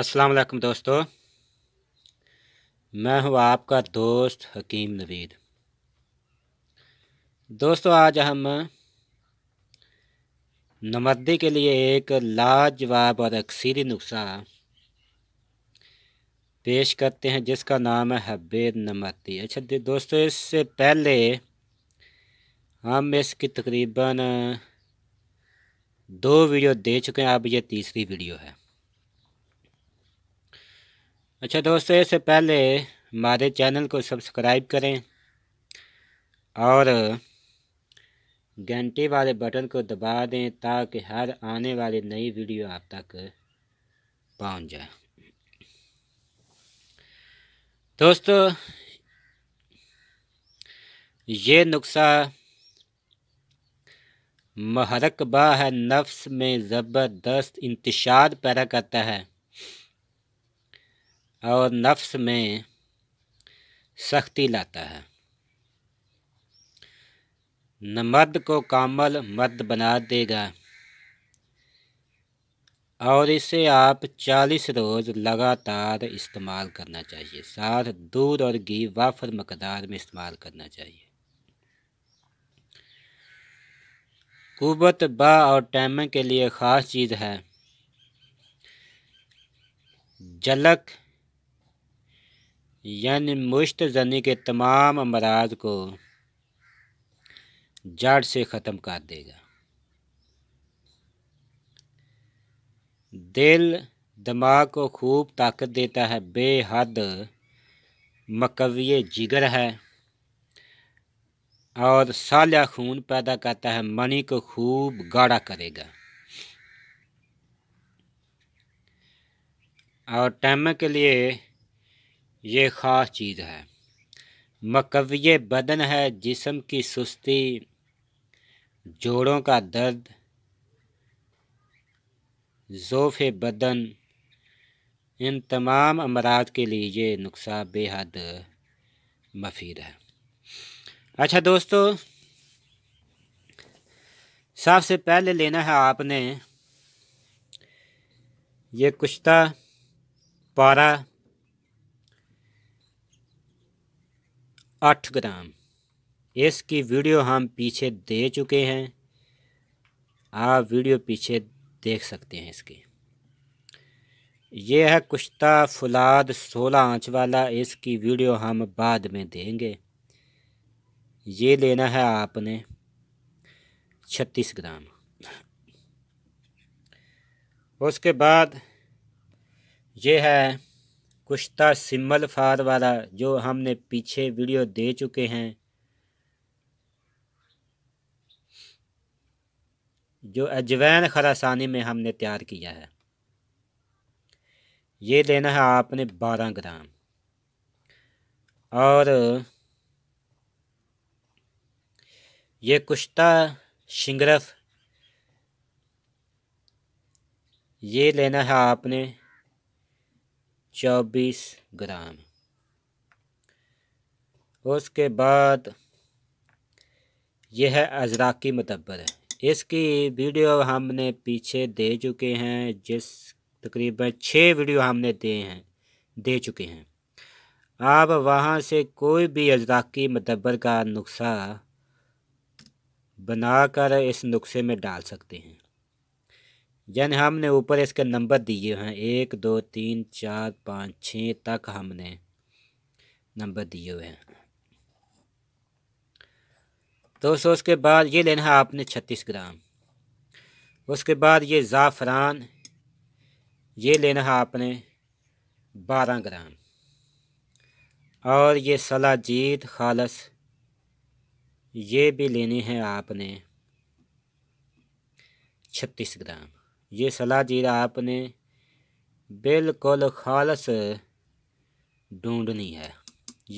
السلام علیکم دوستو میں ہوں آپ کا دوست حکیم نوید دوستو آج ہم نمدی کے لیے ایک لاجواب اور اکسیری نسخہ پیش کرتے ہیں جس کا نام ہے حبیر نمدی اچھا دوستو اس سے پہلے ہم اس کی تقریباً دو ویڈیو دے چکے ہیں اب یہ تیسری ویڈیو ہے اچھا دوستو اس سے پہلے ہمارے چینل کو سبسکرائب کریں اور گھنٹی والے بٹن کو دبا دیں تاکہ ہر آنے والی نئی ویڈیو آپ تک پہنچ جائے دوستو یہ نقصہ با ہے نفس میں زبردست انتشار پیدا کرتا ہے اور نفس میں سختی لاتا ہے مرد کو کامل مرد بنا دے گا اور اسے آپ چالیس روز لگاتار استعمال کرنا چاہیے ساتھ دودھ اور گھی وافر مقدار میں استعمال کرنا چاہیے قوت با اور ٹائمنگ کے لیے خاص چیز ہے جلک یعنی مشت زنی کے تمام امراض کو جڑ سے ختم کر دے گا دل دماغ کو خوب طاقت دیتا ہے بے حد مکوی جگر ہے اور سالیہ خون پیدا کرتا ہے منی کو خوب گاڑا کرے گا اور ٹیمہ کے لیے یہ خاص چیز ہے مکویہ بدن ہے جسم کی سستی جوڑوں کا درد ذوف بدن ان تمام امراض کے لیے یہ نقصہ بے حد مفید ہے اچھا دوستو سب سے پہلے لینا ہے آپ نے یہ کشتہ پارا آٹھ گرام اس کی ویڈیو ہم پیچھے دے چکے ہیں آپ ویڈیو پیچھے دیکھ سکتے ہیں اس کی یہ ہے کشتہ فلاد سولہ آنچ والا اس کی ویڈیو ہم بعد میں دیں گے یہ لینا ہے آپ نے چھتیس گرام اس کے بعد یہ ہے کشتہ سمل فار والا جو ہم نے پیچھے ویڈیو دے چکے ہیں جو اجوین خراسانی میں ہم نے تیار کیا ہے یہ لینا ہے آپ نے بارہ گرام اور یہ کشتہ شنگرف یہ لینا ہے آپ نے چوبیس گرام اس کے بعد یہ ہے ازراقی متبر اس کی ویڈیو ہم نے پیچھے دے چکے ہیں جس تقریباً چھ ویڈیو ہم نے دے ہیں دے چکے ہیں آپ وہاں سے کوئی بھی ازراقی متبر کا نسخہ بنا کر اس نسخے میں ڈال سکتے ہیں یعنی ہم نے اوپر اس کے نمبر دیے ہیں ایک دو تین چار پانچ چھ تک ہم نے نمبر دیے ہوئے ہیں تو سو اس کے بعد یہ لینا ہے آپ نے چھتیس گرام اس کے بعد یہ زعفران یہ لینا ہے آپ نے بارہ گرام اور یہ جید خالص یہ بھی لینی ہیں آپ نے چھتیس گرام یہ صلاح جیرہ آپ نے بالکل خالص ڈھونڈنی ہے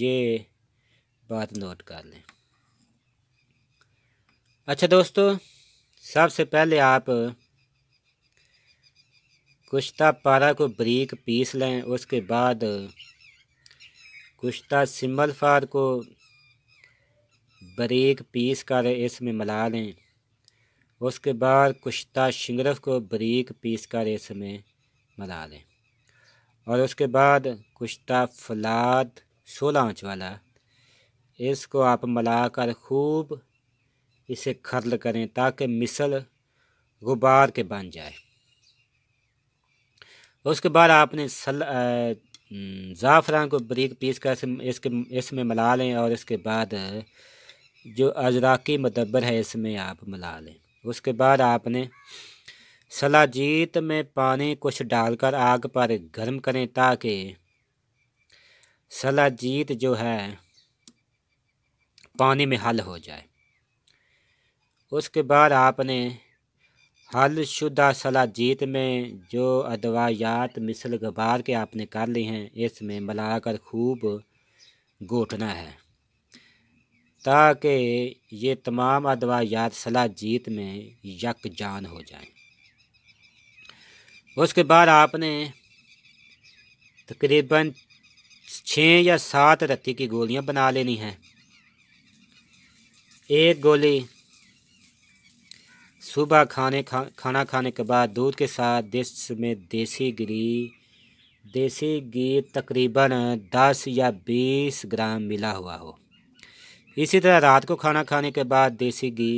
یہ بات نوٹ کر لیں اچھا دوستو سب سے پہلے آپ کشتہ پارا کو بریک پیس لیں اس کے بعد کشتہ سمبل فار کو بریک پیس کر اس میں ملا لیں اس کے بعد کشتہ شنگرف کو بریک پیس کر اس میں ملا لیں اور اس کے بعد کشتہ فلاد سولہ آنچ والا اس کو آپ ملا کر خوب اسے کھرل کریں تاکہ مثل غبار کے بن جائے اس کے بعد آپ نے زعفران کو بریک پیس کر اس میں ملا لیں اور اس کے بعد جو اجراکی مدبر ہے اس میں آپ ملا لیں اس کے بعد آپ نے سلا جیت میں پانی کچھ ڈال کر آگ پر گرم کریں تاکہ سلا جیت جو ہے پانی میں حل ہو جائے اس کے بعد آپ نے حل شدہ سلا جیت میں جو ادویات مثل غبار کے آپ نے کر لی ہیں اس میں ملا کر خوب گھوٹنا ہے تاکہ یہ تمام ادوایات سلاجیت جیت میں یک جان ہو جائیں اس کے بعد آپ نے تقریباً چھ یا سات رتی کی گولیاں بنا لینی ہیں ایک گولی صبح کھانے کھانا کھانے کے بعد دودھ کے ساتھ دس میں دیسی گری دیسی گھی تقریباً دس یا بیس گرام ملا ہوا ہو اسی طرح رات کو کھانا کھانے کے بعد دیسی گھی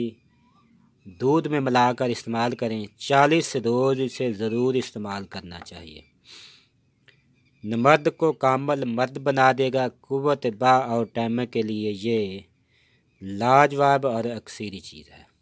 دودھ میں ملا کر استعمال کریں چالیس روز اسے ضرور استعمال کرنا چاہیے مرد کو کامل مرد بنا دے گا قوت با اور ٹائمے کے لیے یہ لاجواب اور اکثیری چیز ہے